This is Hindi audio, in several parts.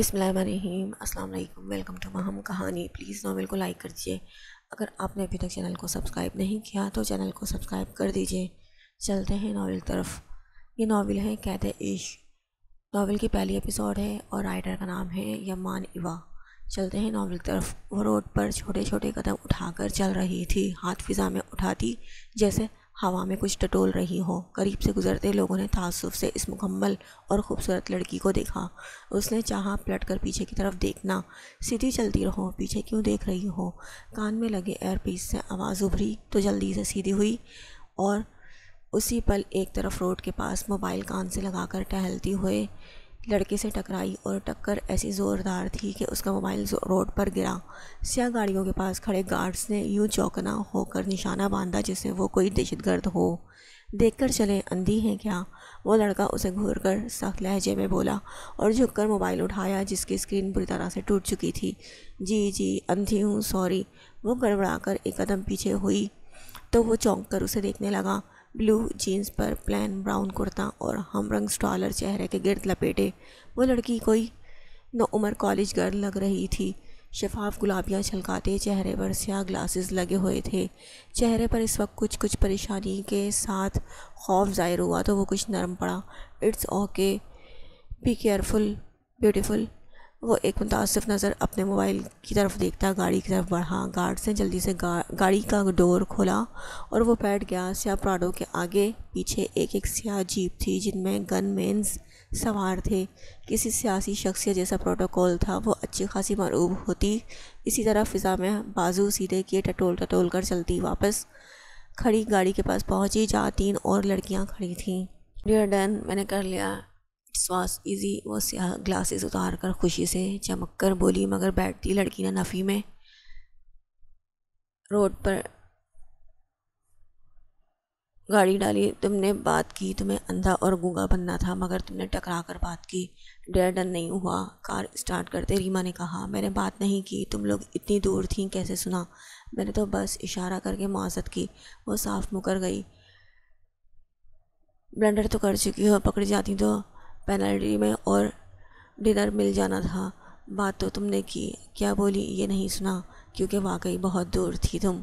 अस्सलाम वालेकुम वेलकम टू माहम कहानी प्लीज़ नावल को लाइक कर दीजिए अगर आपने अभी तक चैनल को सब्सक्राइब नहीं किया तो चैनल को सब्सक्राइब कर दीजिए चलते हैं नावल तरफ ये नावल है कैद ईश नावल की पहली एपिसोड है और राइटर का नाम है यमान इवा चलते हैं नावल की तरफ वो रोड पर छोटे छोटे कदम उठाकर चल रही थी हाथ फिज़ा में उठाती जैसे हवा में कुछ टटोल रही हो करीब से गुज़रते लोगों ने तसुब से इस मुकम्मल और ख़ूबसूरत लड़की को देखा उसने चाहा पलट कर पीछे की तरफ देखना सीधी चलती रहो पीछे क्यों देख रही हो कान में लगे एयर पीस से आवाज़ उभरी तो जल्दी से सीधी हुई और उसी पल एक तरफ रोड के पास मोबाइल कान से लगाकर टहलती हुए लड़के से टकराई और टक्कर ऐसी ज़ोरदार थी कि उसका मोबाइल रोड पर गिरा सिया गाड़ियों के पास खड़े गार्ड्स ने यूं चौकना होकर निशाना बांधा जिससे वो कोई दहशतगर्द हो देखकर चले अंधी हैं क्या वो लड़का उसे घूर कर सख्त लहजे में बोला और झुककर मोबाइल उठाया जिसकी स्क्रीन बुरी तरह से टूट चुकी थी जी जी अंधी हूँ सॉरी वो गड़बड़ा कर एक कदम पीछे हुई तो वो चौंक कर उसे देखने लगा ब्लू जीन्स पर प्लान ब्राउन कुर्ता और हम रंग स्टॉलर चेहरे के गिरद लपेटे वो लड़की कोई न कॉलेज गर्ल लग रही थी शफाफ गुलाबियाँ छलकाते चेहरे पर स्याह ग्लासेस लगे हुए थे चेहरे पर इस वक्त कुछ कुछ परेशानी के साथ खौफ ज़ाहिर हुआ तो वो कुछ नरम पड़ा it's okay be careful beautiful वो एक मुतासर नज़र अपने मोबाइल की तरफ देखता गाड़ी की तरफ बढ़ा गार्ड ने जल्दी से गा, गाड़ी का डोर खोला और वो बैठ गया सियाह प्राडो के आगे पीछे एक एक सियाह जीप थी जिनमें गन मैं सवार थे किसी सियासी शख्सियत जैसा प्रोटोकॉल था वो अच्छी खासी मरूब होती इसी तरह फ़िज़ा में बाजू सीधे किए टटोल टटोल कर चलती वापस खड़ी गाड़ी के पास पहुँची जहाँ तीन और लड़कियाँ खड़ी थीं डियर डैन मैंने कर लिया श्वास इजी वो ग्लासेस उतार कर खुशी से चमक कर बोली मगर बैठती लड़की ने नफ़ी में रोड पर गाड़ी डाली तुमने बात की तुम्हें अंधा और गूंगा बनना था मगर तुमने टकरा कर बात की डर डर नहीं हुआ कार स्टार्ट करते रीमा ने कहा मैंने बात नहीं की तुम लोग इतनी दूर थी कैसे सुना मैंने तो बस इशारा करके मुआसत की वो साफ मुकर गई ब्लेंडर तो कर चुकी हो पकड़ जाती तो पेनल्टी में और डिनर मिल जाना था बात तो तुमने की क्या बोली ये नहीं सुना क्योंकि वाकई बहुत दूर थी तुम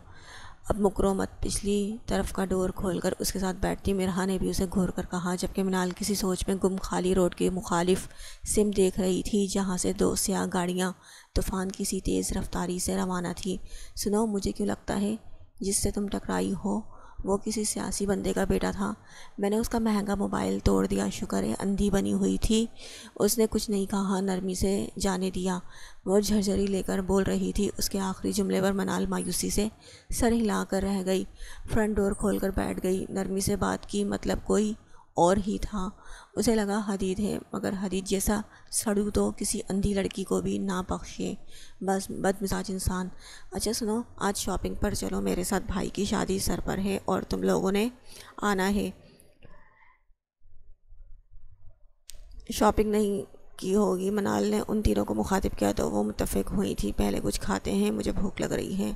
अब मुकरो मत पिछली तरफ का डोर खोलकर उसके साथ बैठती मिरहा ने भी उसे घूर कर कहा जबकि मिनाल किसी सोच में गुम खाली रोड की मुखालिफ सिम देख रही थी जहाँ से दो स्याह गाड़ियाँ तूफ़ान किसी तेज़ रफ्तारी से रवाना थी सुनो मुझे क्यों लगता है जिससे तुम टकराई हो वो किसी सियासी बंदे का बेटा था मैंने उसका महंगा मोबाइल तोड़ दिया शुक्र है अंधी बनी हुई थी उसने कुछ नहीं कहा नरमी से जाने दिया वो झरझरी लेकर बोल रही थी उसके आखिरी जुमले पर मनाल मायूसी से सर हिला कर रह गई फ्रंट डोर खोल कर बैठ गई नरमी से बात की मतलब कोई और ही था उसे लगा हदीद है मगर हदीद जैसा सड़ू तो किसी अंधी लड़की को भी ना बख्शे बस बदमिजाज इंसान अच्छा सुनो आज शॉपिंग पर चलो मेरे साथ भाई की शादी सर पर है और तुम लोगों ने आना है शॉपिंग नहीं की होगी मनाल ने उन तीनों को मुखातिब किया तो वो मुतफिक हुई थी पहले कुछ खाते हैं मुझे भूख लग रही है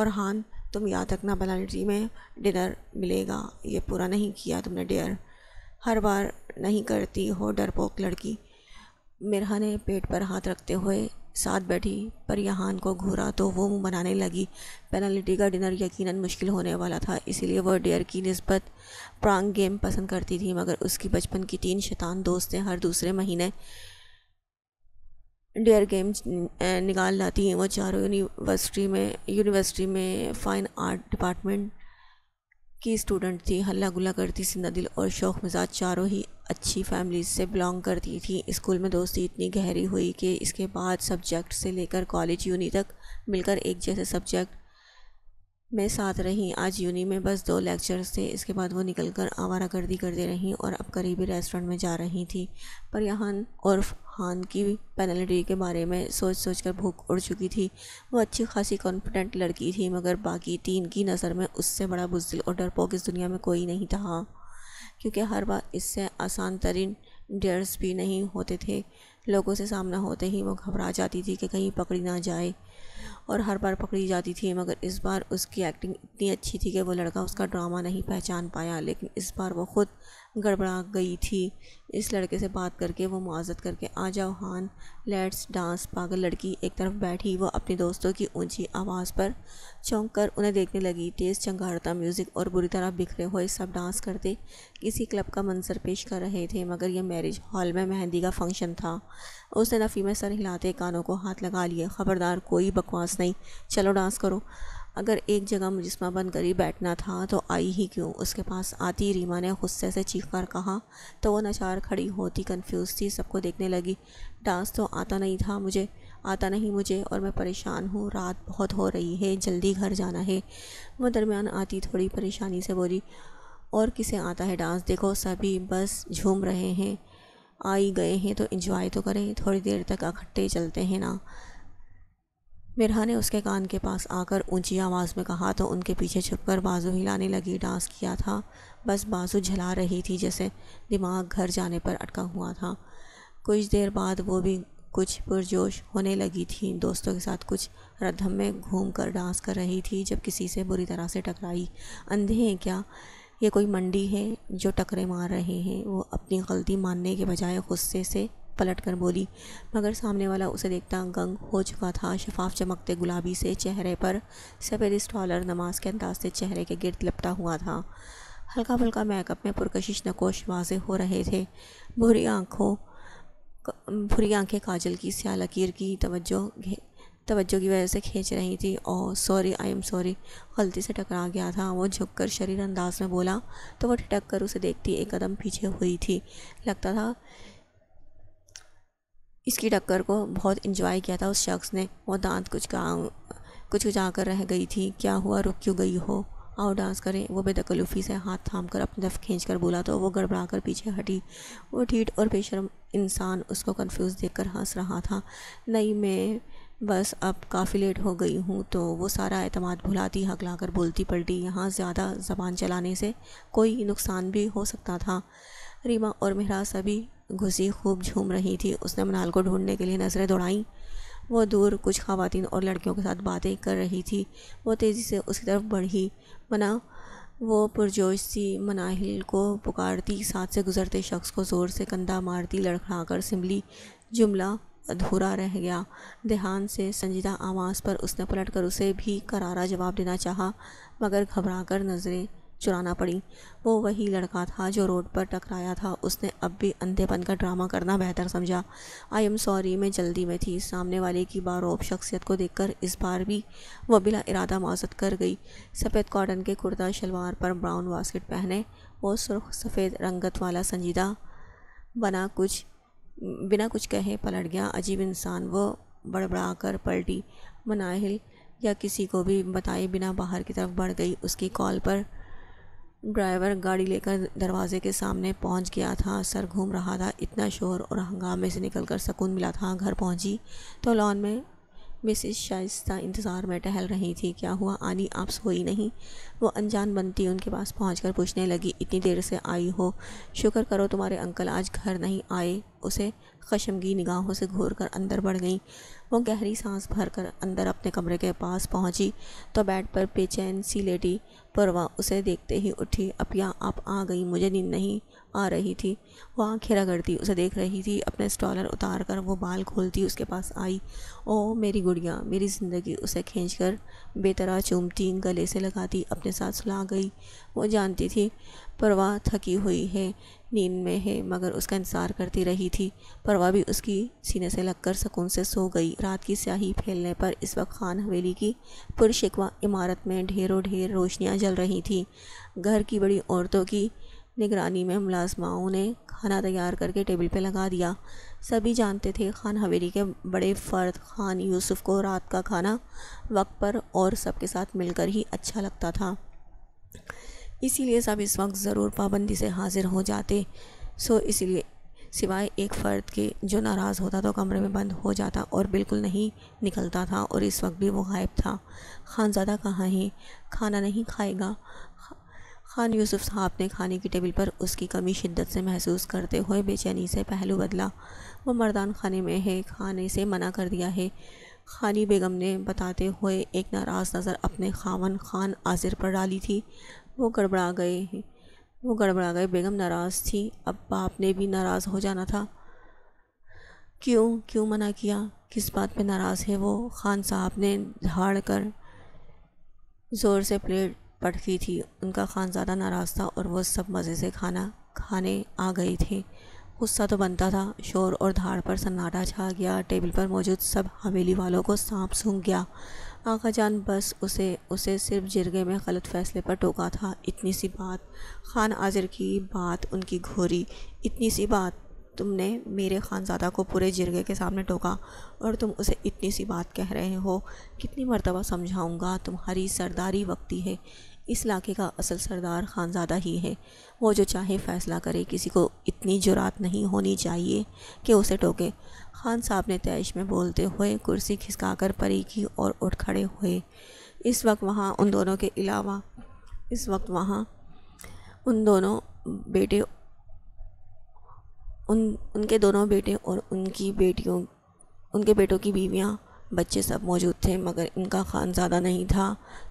और हान तुम याद रखना बलानी में डिनर मिलेगा ये पूरा नहीं किया तुमने डेयर हर बार नहीं करती हो डरपोक लड़की मिरहा ने पेट पर हाथ रखते हुए साथ बैठी पर यहाँ को घूरा तो वो मुंह बनाने लगी पेनल्टी का डिनर यकीनन मुश्किल होने वाला था इसीलिए वह डेयर की नस्बत प्रांग गेम पसंद करती थी मगर उसकी बचपन की तीन शैतान दोस्तें हर दूसरे महीने डेयर गेम्स निकाल लाती हैं वो चारों यूनिवर्सिटी में यूनिवर्सिटी में फ़ाइन आर्ट डिपार्टमेंट की स्टूडेंट थी हल्ला गुल्ला करती सिंधा दिल और शौक मिजाज चारों ही अच्छी फैमिली से बिलोंग करती थी स्कूल में दोस्ती इतनी गहरी हुई कि इसके बाद सब्जेक्ट से लेकर कॉलेज यूनी तक मिलकर एक जैसे सब्जेक्ट में साथ रहीं आज यूनी में बस दो लेक्चर्स थे इसके बाद वो निकल कर आवारा गर्दी करते रहीं और अब करीबी रेस्टोरेंट में जा रही थी पर यहाँ और खान की पेनल्टी के बारे में सोच सोच कर भूख उड़ चुकी थी वो अच्छी खासी कॉन्फिडेंट लड़की थी मगर बाकी तीन की नज़र में उससे बड़ा बुजदिल और डरपोक इस दुनिया में कोई नहीं था क्योंकि हर बार इससे आसान तरीन डेयर्स भी नहीं होते थे लोगों से सामना होते ही वो घबरा जाती थी कि कहीं पकड़ी ना जाए और हर बार पकड़ी जाती थी मगर इस बार उसकी एक्टिंग इतनी अच्छी थी कि वो लड़का उसका ड्रामा नहीं पहचान पाया लेकिन इस बार वो ख़ुद गड़बड़ा गई थी इस लड़के से बात करके वो मुआजत करके आ जाओ हान लेट्स डांस पागल लड़की एक तरफ बैठी वो अपने दोस्तों की ऊंची आवाज़ पर चौंक कर उन्हें देखने लगी तेज़ चंगारता म्यूज़िक और बुरी तरह बिखरे हुए सब डांस करते किसी क्लब का मंजर पेश कर रहे थे मगर यह मैरिज हॉल में मेहंदी का फंक्शन था उसने नफ़ी में सर हिलाते कानों को हाथ लगा लिए ख़बरदार कोई बकवास नहीं चलो डांस करो अगर एक जगह मुजस्मा बन करी बैठना था तो आई ही क्यों उसके पास आती रीमा ने गुस्से से चीख कर कहा तो वो नचार खड़ी होती कंफ्यूज थी सबको देखने लगी डांस तो आता नहीं था मुझे आता नहीं मुझे और मैं परेशान हूँ रात बहुत हो रही है जल्दी घर जाना है वो दरमियान आती थोड़ी परेशानी से बोली और किसे आता है डांस देखो सभी बस झूम रहे हैं आई गए हैं तो इंजॉय तो करें थोड़ी देर तक इकट्ठे चलते हैं ना मिरहा ने उसके कान के पास आकर ऊंची आवाज़ में कहा तो उनके पीछे छुपकर बाजू हिलाने लगी डांस किया था बस बाजू झला रही थी जैसे दिमाग घर जाने पर अटका हुआ था कुछ देर बाद वो भी कुछ पुरजोश होने लगी थी दोस्तों के साथ कुछ रथम में घूम कर डांस कर रही थी जब किसी से बुरी तरह से टकराई अंधे हैं क्या ये कोई मंडी है जो टकरे मार रहे हैं वो अपनी गलती मानने के बजाय गुस्से से पलट कर बोली मगर सामने वाला उसे देखता गंग हो चुका था शफाफ चमकते गुलाबी से चेहरे पर सफ़ेद स्टॉलर नमाज के अंदाज से चेहरे के गिरद लपटा हुआ था हल्का फुल्का मेकअप में पुरकशिश नकोश वाजे हो रहे थे भूरी आँखों भूरी आँखें काजल की स्या लकीर की तवज्जो तवज्जो की वजह से खींच रही थी और सॉरी आई एम सॉरी गलती से टकरा गया था वो झुककर शरीर अंदाज में बोला तो वो ठिटक कर उसे देखती एक कदम पीछे हुई थी लगता था इसकी टक्कर को बहुत इंजॉय किया था उस शख्स ने वो दांत कुछ का कुछ कुचा कर रह गई थी क्या हुआ रुक क्यों गई हो आओ डांस करें वो बेदकलूफ़ी से हाथ थाम कर अपनी तरफ खींच कर बोला तो वो गड़बड़ा कर पीछे हटी वो ठीठ और बेशरम इंसान उसको कन्फ्यूज़ देख कर हंस रहा था नहीं मैं बस अब काफ़ी लेट हो गई हूँ तो वो सारा अतमाद भुलाती हकला कर बोलती पलटी यहाँ ज़्यादा ज़बान चलाने से कोई नुकसान भी हो सकता था रीमा और मेहराज सभी घुसी खूब झूम रही थी उसने मनाल को ढूंढने के लिए नज़रें दौड़ाईं वो दूर कुछ खातन और लड़कियों के साथ बातें कर रही थी वो तेज़ी से उसकी तरफ बढ़ी मना वो पुरजोश सी मनाहिल को पुकारती साथ से गुजरते शख्स को ज़ोर से कंधा मारती लड़खड़ाकर सिमली जुमला अधूरा रह गया देहान से संजीदा आवाज़ पर उसने पलट कर उसे भी करारा जवाब देना चाहा मगर घबरा कर नज़रें चुराना पड़ी वो वही लड़का था जो रोड पर टकराया था उसने अब भी अंधेपन का ड्रामा करना बेहतर समझा आई एम सॉरी मैं जल्दी में थी सामने वाले की बारोब शख्सियत को देखकर इस बार भी वह बिला इरादा माजत कर गई सफ़ेद कॉटन के कुर्ता शलवार पर ब्राउन बास्केट पहने वो सुर्ख सफ़ेद रंगत वाला संजीदा बना कुछ बिना कुछ कहे पलट गया अजीब इंसान वो बड़बड़ा कर पलटी मनाहिल या किसी को भी बताए बिना बाहर की तरफ बढ़ गई उसकी कॉल पर ड्राइवर गाड़ी लेकर दरवाजे के सामने पहुंच गया था सर घूम रहा था इतना शोर और हंगामे से निकलकर सुकून मिला था घर पहुंची तो लॉन में मिसिस शाइस्ता इंतज़ार में टहल रही थी क्या हुआ आनी आप सोई नहीं वो अनजान बनती उनके पास पहुंचकर पूछने लगी इतनी देर से आई हो शुक्र करो तुम्हारे अंकल आज घर नहीं आए उसे खशमगी निगाहों से घूर कर अंदर बढ़ गई वो गहरी सांस भर कर अंदर अपने कमरे के पास पहुंची तो बेड पर बेचैन सी लेटी परवा उसे देखते ही उठी अपिया आप आ गई मुझे नींद नहीं आ रही थी वो आँखें रगड़ती उसे देख रही थी अपने स्टॉलर उतार कर वो बाल खोलती उसके पास आई ओ मेरी गुड़िया मेरी ज़िंदगी उसे खींच कर बेतरा चूमती गले से लगाती अपने साथ सुला गई वो जानती थी परवाह थकी हुई है नींद में है मगर उसका इंतज़ार करती रही थी परवा भी उसकी सीने से लगकर सुकून से सो गई रात की स्याही फैलने पर इस वक्त खान हवेली की पुरशिकवा इमारत में ढेरों ढेर रोशनियां जल रही थीं घर की बड़ी औरतों की निगरानी में मुलाजमाओं ने खाना तैयार करके टेबल पे लगा दिया सभी जानते थे खान हवेली के बड़े फ़र्द खान यूसुफ को रात का खाना वक्त पर और सबके साथ मिलकर ही अच्छा लगता था इसीलिए सब इस वक्त ज़रूर पाबंदी से हाज़िर हो जाते सो इसीलिए सिवाय एक फ़र्द के जो नाराज़ होता तो कमरे में बंद हो जाता और बिल्कुल नहीं निकलता था और इस वक्त भी वो गायब था खानजादा कहाँ है खाना नहीं खाएगा खान यूसुफ साहब ने खाने की टेबल पर उसकी कमी शिद्दत से महसूस करते हुए बेचैनी से पहलू बदला वो मर्दान खाने में है खाने से मना कर दिया है खानी बेगम ने बताते हुए एक नाराज़ नज़र अपने खावन खान आजिर पर डाली थी वो गड़बड़ा गए वो गड़बड़ा गए बेगम नाराज़ थी अब बाप ने भी नाराज़ हो जाना था क्यों क्यों मना किया किस बात पे नाराज़ है वो खान साहब ने झाड़ कर ज़ोर से प्लेट पटकी थी उनका खानज़ादा नाराज़ था और वह सब मज़े से खाना खाने आ गई थी गुस्सा तो बनता था शोर और धाड़ पर सन्नाटा छा गया टेबल पर मौजूद सब हवेली वालों को सांप सूंघ गया आका जान बस उसे उसे सिर्फ जिरगे में गलत फैसले पर टोका था इतनी सी बात खान आजिर की बात उनकी घोरी इतनी सी बात तुमने मेरे ख़ानज़ादा को पूरे जिरगे के सामने टोका और तुम उसे इतनी सी बात कह रहे हो कितनी मरतबा समझाऊंगा तुम्हारी सरदारी वक्ती है इस इलाके का असल सरदार ख़ानज़ादा ही है वो जो चाहे फ़ैसला करे किसी को इतनी जुरात नहीं होनी चाहिए कि उसे टोके खान साहब ने तैश में बोलते हुए कुर्सी खिसकाकर परी की और उठ खड़े हुए इस वक्त वहाँ उन दोनों के अलावा इस वक्त वहाँ उन दोनों बेटे उन उनके दोनों बेटे और उनकी बेटियों उनके बेटों की बीवियाँ बच्चे सब मौजूद थे मगर इनका खान ज़्यादा नहीं था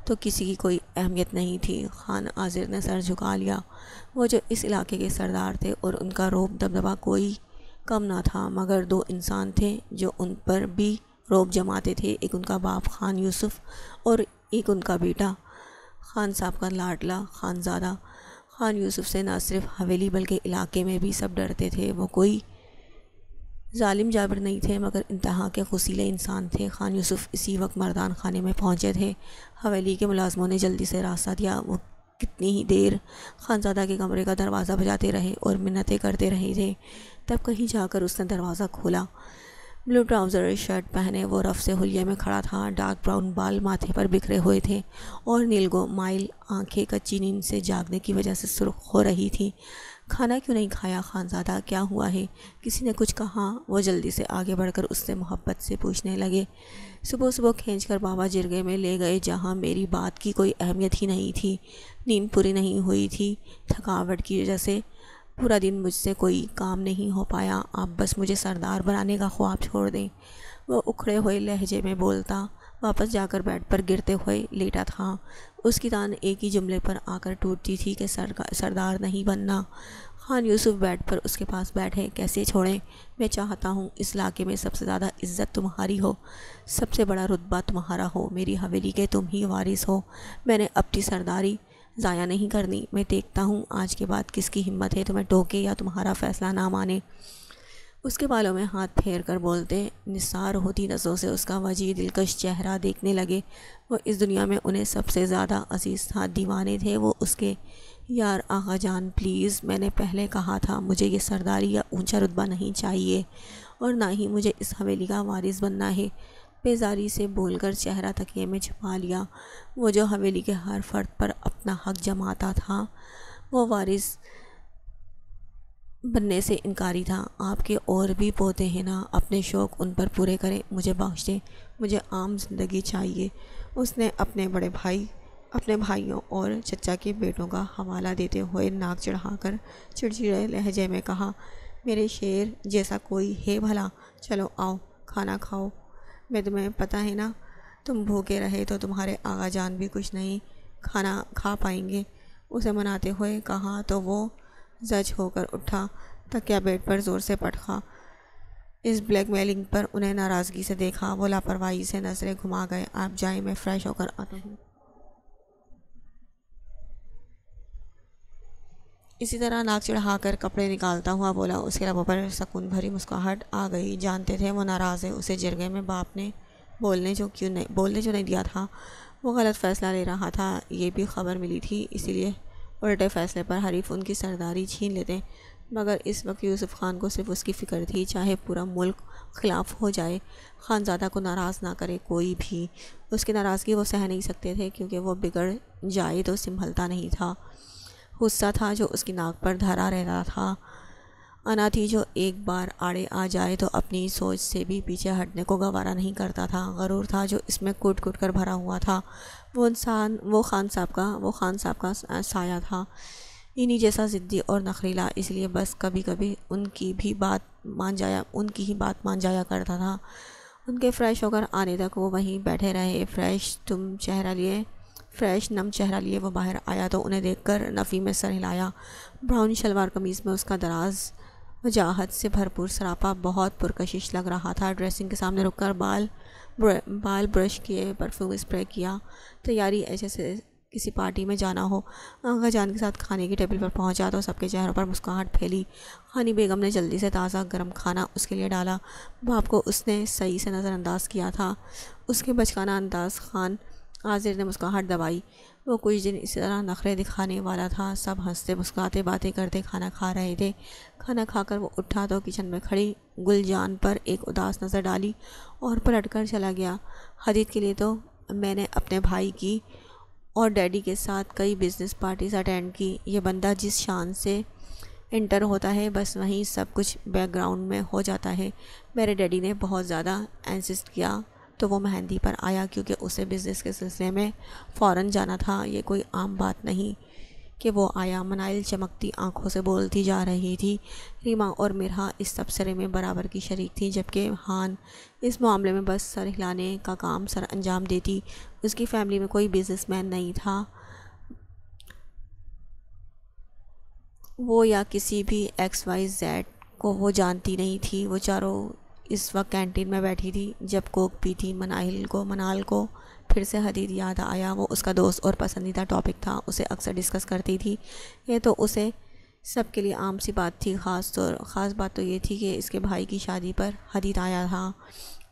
तो किसी की कोई अहमियत नहीं थी खान आजिर ने सर झुका लिया वो जो इस इलाके के सरदार थे और उनका रोब दबदबा कोई कम ना था मगर दो इंसान थे जो उन पर भी रोब जमाते थे एक उनका बाप खान यूसुफ और एक उनका बेटा खान साहब का लाडला खानजादा ख़ान यूसुफ़ से ना सिर्फ हवेली बल्कि इलाके में भी सब डरते थे वो कोई ालिम जाबर नहीं थे मगर इंतहा के खुशीले इंसान थे ख़ान यूसुफ़ इसी वक्त मरदान खाने में पहुँचे थे हवेली के मुलाजमों ने जल्दी से रास्ता दिया वो कितनी ही देर खानजादा के कमरे का दरवाज़ा बजाते रहे और मिन्नतें करते रहे थे तब कहीं जाकर उसने दरवाज़ा खोला ब्लू ट्राउज़र और शर्ट पहने वो रफ से हुलिया में खड़ा था डार्क ब्राउन बाल माथे पर बिखरे हुए थे और नीलगो माइल आंखें कच्ची नींद से जागने की वजह से सुर्ख हो रही थी खाना क्यों नहीं खाया खानजादा क्या हुआ है किसी ने कुछ कहा वो जल्दी से आगे बढ़कर उससे मोहब्बत से पूछने लगे सुबह सुबह खींच कर बाबा जिरगे में ले गए जहाँ मेरी बात की कोई अहमियत ही नहीं थी नींद पूरी नहीं हुई थी थकावट की वजह से पूरा दिन मुझसे कोई काम नहीं हो पाया आप बस मुझे सरदार बनाने का ख्वाब छोड़ दें वह उखड़े हुए लहजे में बोलता वापस जाकर बेड पर गिरते हुए लेटा था उसकी तान एक ही जुमले पर आकर टूटती थी कि सर सरदार नहीं बनना खान यूसुफ बेड पर उसके पास बैठे कैसे छोड़ें मैं चाहता हूँ इस इलाके में सबसे ज़्यादा इज्जत तुम्हारी हो सबसे बड़ा रुतबा तुम्हारा हो मेरी हवेली के तुम ही वारिस हो मैंने अपनी सरदारी ज़ाया नहीं करनी मैं देखता हूँ आज के बाद किसकी हिम्मत है तुम्हें तो टोके या तुम्हारा फ़ैसला ना माने उसके बालों में हाथ फेर कर बोलते निसार होती नसों से उसका वजी दिलकश चेहरा देखने लगे वो इस दुनिया में उन्हें सबसे ज़्यादा अजीज़ था दीवाने थे वो उसके यार आगा जान प्लीज़ मैंने पहले कहा था मुझे ये सरदारी या ऊंचा रुतबा नहीं चाहिए और ना ही मुझे इस हवेली का वारिस बनना है बेजारी से बोलकर चेहरा तकिए में छुपा लिया वो जो हवेली के हर फर्द पर अपना हक जमाता था वो वारिस बनने से इनकारी था आपके और भी पोते हैं ना अपने शौक़ उन पर पूरे करें मुझे बख्श दें मुझे आम जिंदगी चाहिए उसने अपने बड़े भाई अपने भाइयों और चचा के बेटों का हवाला देते हुए नाक चढ़ाकर चिड़चिड़े लहजे में कहा मेरे शेर जैसा कोई है भला चलो आओ खाना खाओ मैं तुम्हें पता है ना तुम भूखे रहे तो तुम्हारे आगा जान भी कुछ नहीं खाना खा पाएंगे उसे मनाते हुए कहा तो वो जज होकर उठा तकिया बेड पर ज़ोर से पटखा इस ब्लैकमेलिंग पर उन्हें नाराज़गी से देखा वो लापरवाही से नजरें घुमा गए आप जाएं मैं फ़्रेश होकर आता हूँ इसी तरह नाक चढ़ा कर कपड़े निकालता हुआ बोला उसके रबों पर सकून भरी मुस्कुराहट आ गई जानते थे वो नाराज़ है उसे जिरगे में बाप ने बोलने जो क्यों नहीं बोलने जो नहीं दिया था वो गलत फ़ैसला ले रहा था ये भी खबर मिली थी इसीलिए उल्टे फ़ैसले पर हरीफ उनकी सरदारी छीन लेते मगर इस वक्त यूसुफ़ खान को सिर्फ उसकी फ़िक्र थी चाहे पूरा मुल्क ख़िलाफ़ हो जाए खानजादा को नाराज़ ना करे कोई भी उसकी नाराज़गी वो सह नहीं सकते थे क्योंकि वो बिगड़ जाए तो संभलता नहीं था गुस्सा था जो उसकी नाक पर धरा रहता था अना थी जो एक बार आड़े आ जाए तो अपनी सोच से भी पीछे हटने को गवारा नहीं करता था गरूर था जो इसमें कूट कूट कर भरा हुआ था वो इंसान वो खान साहब का वो खान साहब का साया था इन्हीं जैसा ज़िद्दी और नखरीला इसलिए बस कभी कभी उनकी भी बात मान जाया उनकी ही बात मान जाया करता था उनके फ़्रेश होकर आने तक वो वहीं बैठे रहे फ़्रेश तुम चेहरा लिए फ्रेश नम चेहरा लिए वो बाहर आया तो उन्हें देखकर नफ़ी में सर हिलाया ब्राउन शलवार कमीज़ में उसका दराज वजाहत से भरपूर सरापा बहुत पुरकशिश लग रहा था ड्रेसिंग के सामने रुककर बाल ब्र, बाल ब्रश किए परफ्यूम स्प्रे किया तैयारी से किसी पार्टी में जाना हो आगा जान के साथ खाने की टेबल पर पहुंचा तो सबके चेहरों पर मुस्कुराहट फैली खानी बेगम ने जल्दी से ताज़ा गर्म खाना उसके लिए डाला बाप को उसने सही से नज़रअंदाज किया था उसके बचकाना अंदाज खान आजिर ने मुस्कुराहट दबाई वो कुछ दिन इस तरह नखरे दिखाने वाला था सब हंसते मुस्कुराते बातें करते खाना खा रहे थे खाना खाकर वो उठा तो किचन में खड़ी गुलजान पर एक उदास नज़र डाली और पलट कर चला गया हदीद के लिए तो मैंने अपने भाई की और डैडी के साथ कई बिज़नेस पार्टीज अटेंड की ये बंदा जिस शान से इंटर होता है बस वहीं सब कुछ बैकग्राउंड में हो जाता है मेरे डैडी ने बहुत ज़्यादा इंसिस्ट किया तो वो मेहंदी पर आया क्योंकि उसे बिज़नेस के सिलसिले में फ़ौर जाना था ये कोई आम बात नहीं कि वो आया मनाइल चमकती आंखों से बोलती जा रही थी रीमा और मिरहा इस तबसरे में बराबर की शरीक थी जबकि हान इस मामले में बस सर हिलाने का काम सर अंजाम देती उसकी फैमिली में कोई बिजनेसमैन नहीं था वो या किसी भी एक्स वाई जेड को वो जानती नहीं थी वो चारों इस वक्त कैंटीन में बैठी थी जब कोक पी थी मनाहिल को मनाल को फिर से हदीद याद आया वो उसका दोस्त और पसंदीदा टॉपिक था उसे अक्सर डिस्कस करती थी ये तो उसे सबके लिए आम सी बात थी ख़ास तौर तो, ख़ास बात तो ये थी कि इसके भाई की शादी पर हदीद आया था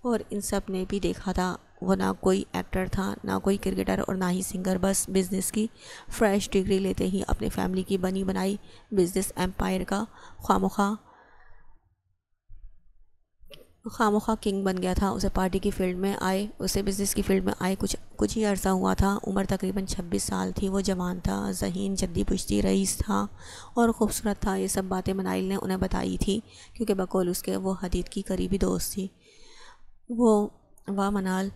और इन सब ने भी देखा था वो ना कोई एक्टर था ना कोई क्रिकेटर और ना ही सिंगर बस बिज़नेस की फ्रेश डिग्री लेते ही अपने फैमिली की बनी बनाई बिज़नेस एम्पायर का खामोखा ख़ामोखा किंग बन गया था उसे पार्टी की फील्ड में आए उसे बिज़नेस की फील्ड में आए कुछ कुछ ही अर्सा हुआ था उम्र तकरीबन 26 साल थी वो जवान था जहीन जद्दी पुश्ती रईस था और ख़ूबसूरत था ये सब बातें मनाइल ने उन्हें बताई थी क्योंकि बकौल उसके वो हदीद की करीबी दोस्त थी वो वाह मनाल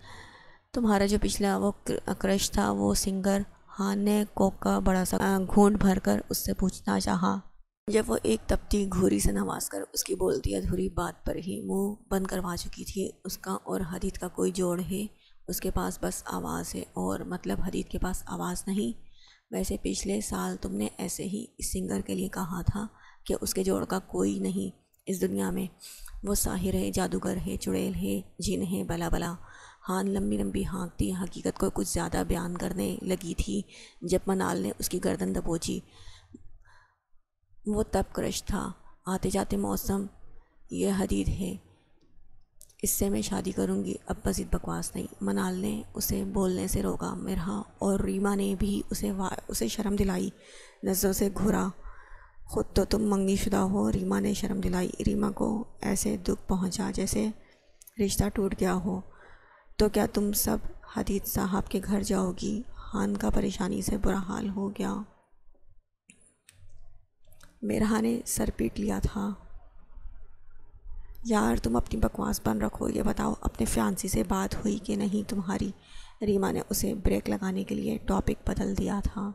तुम्हारा जो पिछला वो क्रश था वो सिंगर हान ने कोक का बड़ा सा घूंट कर उससे पूछना चाहा जब वो एक तपती घोरी से नवाज कर उसकी बोलती अधूरी बात पर ही मुंह बंद करवा चुकी थी उसका और हदीत का कोई जोड़ है उसके पास बस आवाज़ है और मतलब हदीत के पास आवाज़ नहीं वैसे पिछले साल तुमने ऐसे ही इस सिंगर के लिए कहा था कि उसके जोड़ का कोई नहीं इस दुनिया में वो साहिर है जादूगर है चुड़ैल है जिन है बला बला हान लंबी लंबी हाँकती हकीकत को कुछ ज़्यादा बयान करने लगी थी जब मनाल ने उसकी गर्दन दबोची वो तब क्रश था आते जाते मौसम ये हदीद है इससे मैं शादी करूँगी अब मजीद बकवास नहीं मनाल ने उसे बोलने से रोका मेरा और रीमा ने भी उसे उसे शर्म दिलाई नज़रों से घुरा ख़ुद तो तुम शुदा हो रीमा ने शर्म दिलाई रीमा को ऐसे दुख पहुंचा जैसे रिश्ता टूट गया हो तो क्या तुम सब हदीद साहब के घर जाओगी खान का परेशानी से बुरा हाल हो गया मेरहा ने सर पीट लिया था यार तुम अपनी बकवास बन रखो ये बताओ अपने फ्यांसी से बात हुई कि नहीं तुम्हारी रीमा ने उसे ब्रेक लगाने के लिए टॉपिक बदल दिया था